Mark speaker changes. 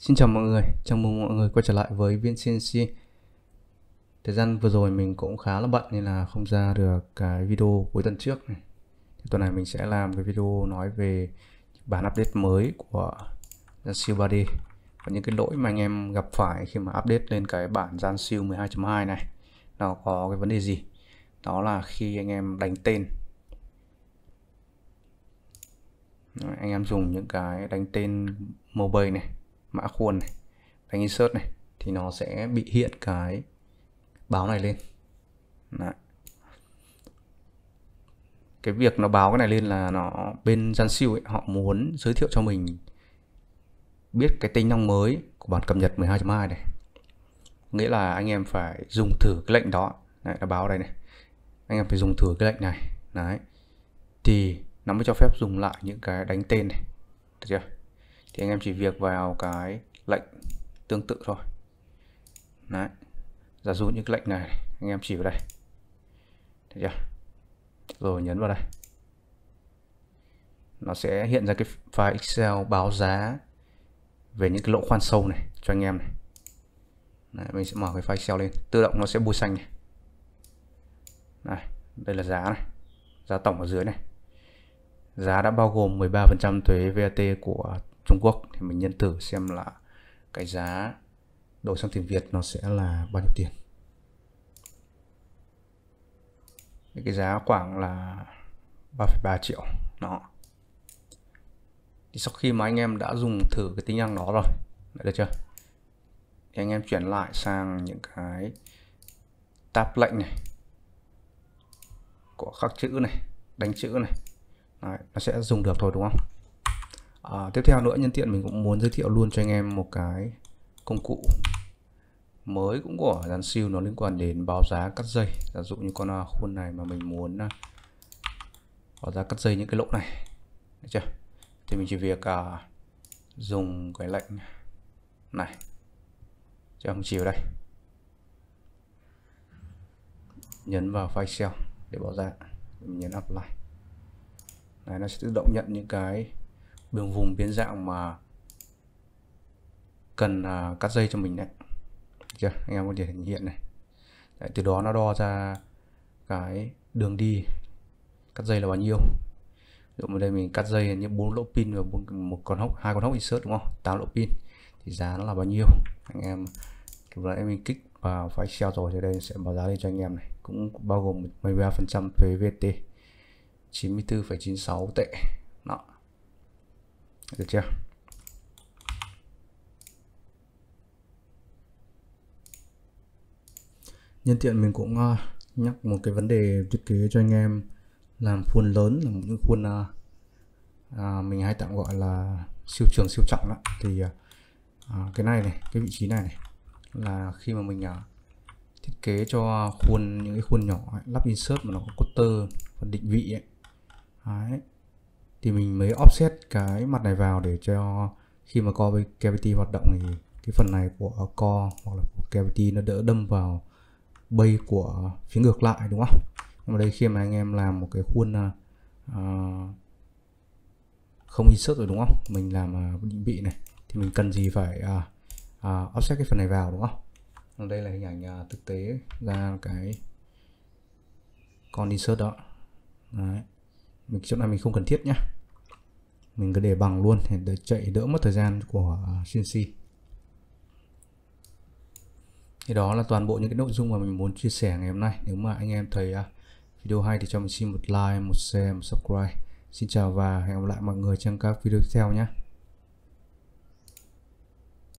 Speaker 1: Xin chào mọi người, chào mừng mọi người quay trở lại với Viên CNC Thời gian vừa rồi mình cũng khá là bận nên là không ra được cái video cuối tuần trước này. tuần này mình sẽ làm cái video nói về bản update mới của Jansil 3D và những cái lỗi mà anh em gặp phải khi mà update lên cái bản Jansil 12.2 này nó có cái vấn đề gì đó là khi anh em đánh tên anh em dùng những cái đánh tên mobile này mã khuôn này đánh insert này thì nó sẽ bị hiện cái báo này lên Đấy. cái việc nó báo cái này lên là nó bên gian siêu ấy, họ muốn giới thiệu cho mình biết cái tính năng mới của bản cập nhật 12.2 này nghĩa là anh em phải dùng thử cái lệnh đó Đấy, nó báo đây này anh em phải dùng thử cái lệnh này Đấy. thì nó mới cho phép dùng lại những cái đánh tên này được chưa thì anh em chỉ việc vào cái lệnh tương tự thôi Đấy. giả dụ như cái lệnh này anh em chỉ vào đây Thấy chưa? rồi nhấn vào đây nó sẽ hiện ra cái file Excel báo giá về những cái lỗ khoan sâu này cho anh em này Đấy, mình sẽ mở cái file Excel lên tự động nó sẽ bôi xanh này. Đây, đây là giá này giá tổng ở dưới này giá đã bao gồm 13% thuế VAT của Trung Quốc thì mình nhân thử xem là cái giá đổi sang tiền Việt nó sẽ là bao nhiêu tiền cái giá khoảng là 3,3 triệu đó thì sau khi mà anh em đã dùng thử cái tính năng đó rồi được chưa thì anh em chuyển lại sang những cái tab lệnh này của khắc chữ này đánh chữ này Đấy, nó sẽ dùng được thôi đúng không à, tiếp theo nữa nhân tiện mình cũng muốn giới thiệu luôn cho anh em một cái công cụ mới cũng của dàn siêu nó liên quan đến báo giá cắt dây giả dụ như con à, khuôn này mà mình muốn à, báo giá cắt dây những cái lỗ này Được chưa thì mình chỉ việc à, dùng cái lệnh này cho không chiều đây nhấn vào file Excel để bỏ ra mình nhấn apply Đấy, nó sẽ tự động nhận những cái đường vùng biến dạng mà cần uh, cắt dây cho mình đấy Được chưa anh em có thể hiện này đấy, từ đó nó đo ra cái đường đi cắt dây là bao nhiêu ví dụ đây mình cắt dây như bốn lỗ pin và một con hốc hai con hốc insert đúng không tám lỗ pin thì giá nó là bao nhiêu anh em kiểu là em mình kích vào file Excel rồi thì đây sẽ báo giá lên cho anh em này cũng bao gồm 13 phần trăm thuế PVT 94,96 tệ đó được chưa nhân tiện mình cũng ờ, nhắc một cái vấn đề thiết kế cho anh em làm khuôn lớn là một những khuôn ờ, à, mình hay tạm gọi là siêu trường siêu trọng đó thì ờ, à, cái này này cái vị trí này này là khi mà mình à, thiết kế cho khuôn những cái khuôn nhỏ ấy, lắp insert mà nó có cutter và định vị ấy, Đấy. Thì mình mới offset cái mặt này vào để cho khi mà core cavity hoạt động thì cái phần này của core hoặc là của cavity nó đỡ đâm vào bay của phía ngược lại đúng không? Nhưng mà đây khi mà anh em làm một cái khuôn uh, không insert rồi đúng không? Mình làm uh, định vị này thì mình cần gì phải uh, uh, offset cái phần này vào đúng không? đây là hình ảnh uh, thực tế ra cái con insert đó. Đấy mình chỗ này mình không cần thiết nhá mình cứ để bằng luôn để chạy đỡ mất thời gian của CNC à, thì đó là toàn bộ những cái nội dung mà mình muốn chia sẻ ngày hôm nay nếu mà anh em thấy à, video hay thì cho mình xin một like một share một subscribe xin chào và hẹn gặp lại mọi người trong các video tiếp theo nhé